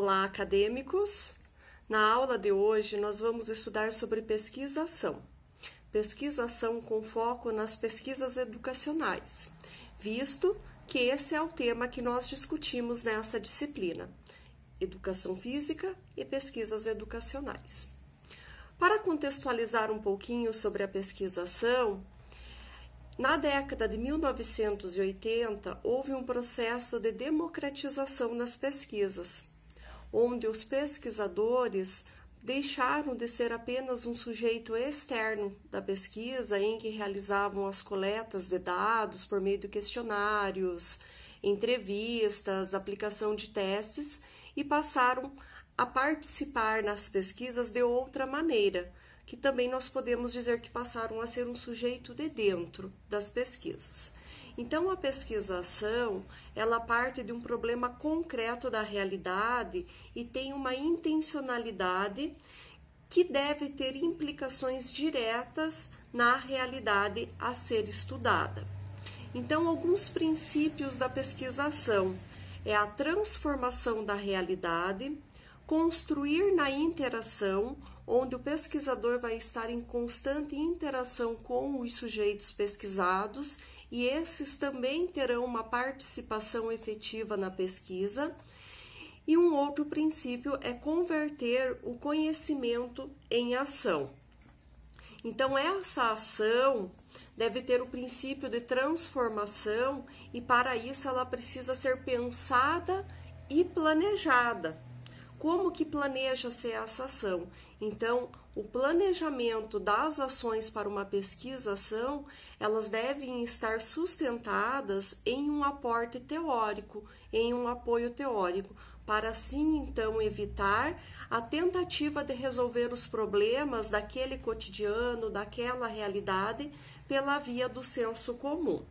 Olá, acadêmicos! Na aula de hoje, nós vamos estudar sobre pesquisação. Pesquisação com foco nas pesquisas educacionais, visto que esse é o tema que nós discutimos nessa disciplina: educação física e pesquisas educacionais. Para contextualizar um pouquinho sobre a pesquisação, na década de 1980 houve um processo de democratização nas pesquisas onde os pesquisadores deixaram de ser apenas um sujeito externo da pesquisa em que realizavam as coletas de dados por meio de questionários, entrevistas, aplicação de testes e passaram a participar nas pesquisas de outra maneira, que também nós podemos dizer que passaram a ser um sujeito de dentro das pesquisas. Então, a pesquisação, ela parte de um problema concreto da realidade e tem uma intencionalidade que deve ter implicações diretas na realidade a ser estudada. Então, alguns princípios da pesquisação é a transformação da realidade, construir na interação onde o pesquisador vai estar em constante interação com os sujeitos pesquisados e esses também terão uma participação efetiva na pesquisa. E um outro princípio é converter o conhecimento em ação. Então, essa ação deve ter o princípio de transformação e, para isso, ela precisa ser pensada e planejada como que planeja ser essa ação. Então, o planejamento das ações para uma pesquisa-ação, elas devem estar sustentadas em um aporte teórico, em um apoio teórico, para assim então evitar a tentativa de resolver os problemas daquele cotidiano, daquela realidade, pela via do senso comum.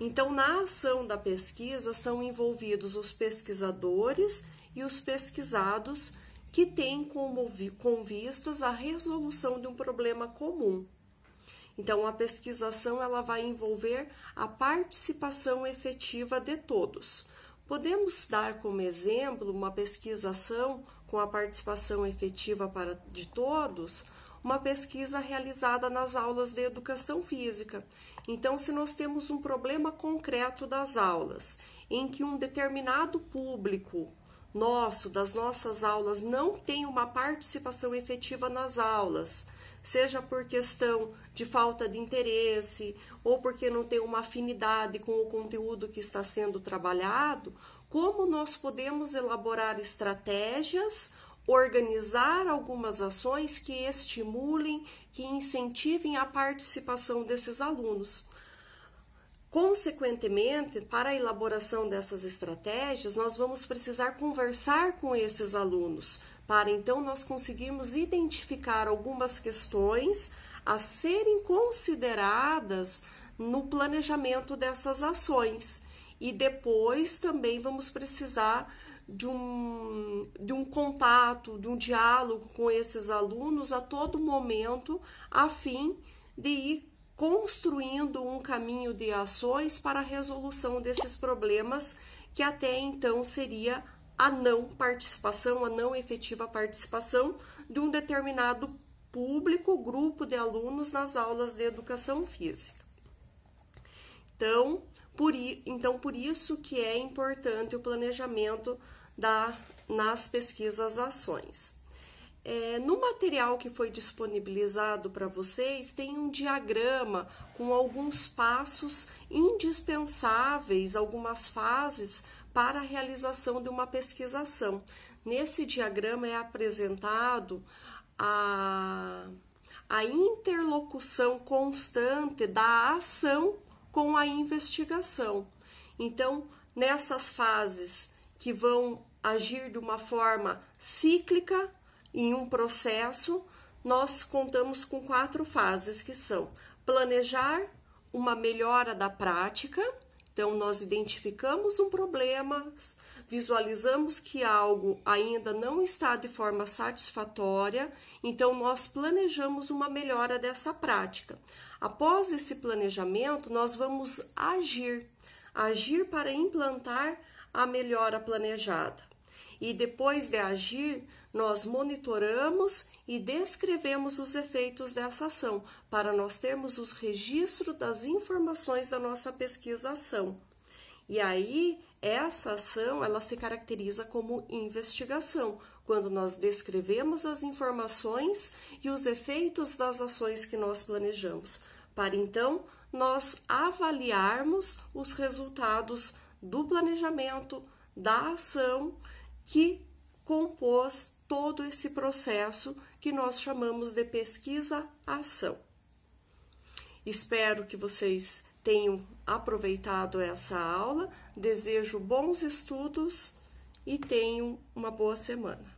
Então, na ação da pesquisa são envolvidos os pesquisadores e os pesquisados que têm como com vistas a resolução de um problema comum. Então, a pesquisação ela vai envolver a participação efetiva de todos. Podemos dar como exemplo uma pesquisação com a participação efetiva para de todos, uma pesquisa realizada nas aulas de educação física. Então, se nós temos um problema concreto das aulas, em que um determinado público nosso, das nossas aulas, não tem uma participação efetiva nas aulas, seja por questão de falta de interesse ou porque não tem uma afinidade com o conteúdo que está sendo trabalhado, como nós podemos elaborar estratégias organizar algumas ações que estimulem, que incentivem a participação desses alunos. Consequentemente, para a elaboração dessas estratégias, nós vamos precisar conversar com esses alunos, para então nós conseguirmos identificar algumas questões a serem consideradas no planejamento dessas ações. E depois também vamos precisar de um, de um contato, de um diálogo com esses alunos a todo momento, a fim de ir construindo um caminho de ações para a resolução desses problemas que até então seria a não participação, a não efetiva participação de um determinado público, grupo de alunos nas aulas de educação física. Então, por, então, por isso que é importante o planejamento da, nas pesquisas ações. É, no material que foi disponibilizado para vocês, tem um diagrama com alguns passos indispensáveis, algumas fases para a realização de uma pesquisação. Nesse diagrama é apresentado a, a interlocução constante da ação com a investigação. Então, nessas fases que vão agir de uma forma cíclica em um processo, nós contamos com quatro fases que são planejar uma melhora da prática, então, nós identificamos um problema, visualizamos que algo ainda não está de forma satisfatória, então nós planejamos uma melhora dessa prática. Após esse planejamento, nós vamos agir, agir para implantar a melhora planejada e depois de agir, nós monitoramos e descrevemos os efeitos dessa ação, para nós termos os registros das informações da nossa pesquisação. E aí, essa ação, ela se caracteriza como investigação, quando nós descrevemos as informações e os efeitos das ações que nós planejamos, para então nós avaliarmos os resultados do planejamento, da ação que compôs todo esse processo que nós chamamos de pesquisa-ação. Espero que vocês tenham aproveitado essa aula, desejo bons estudos e tenham uma boa semana.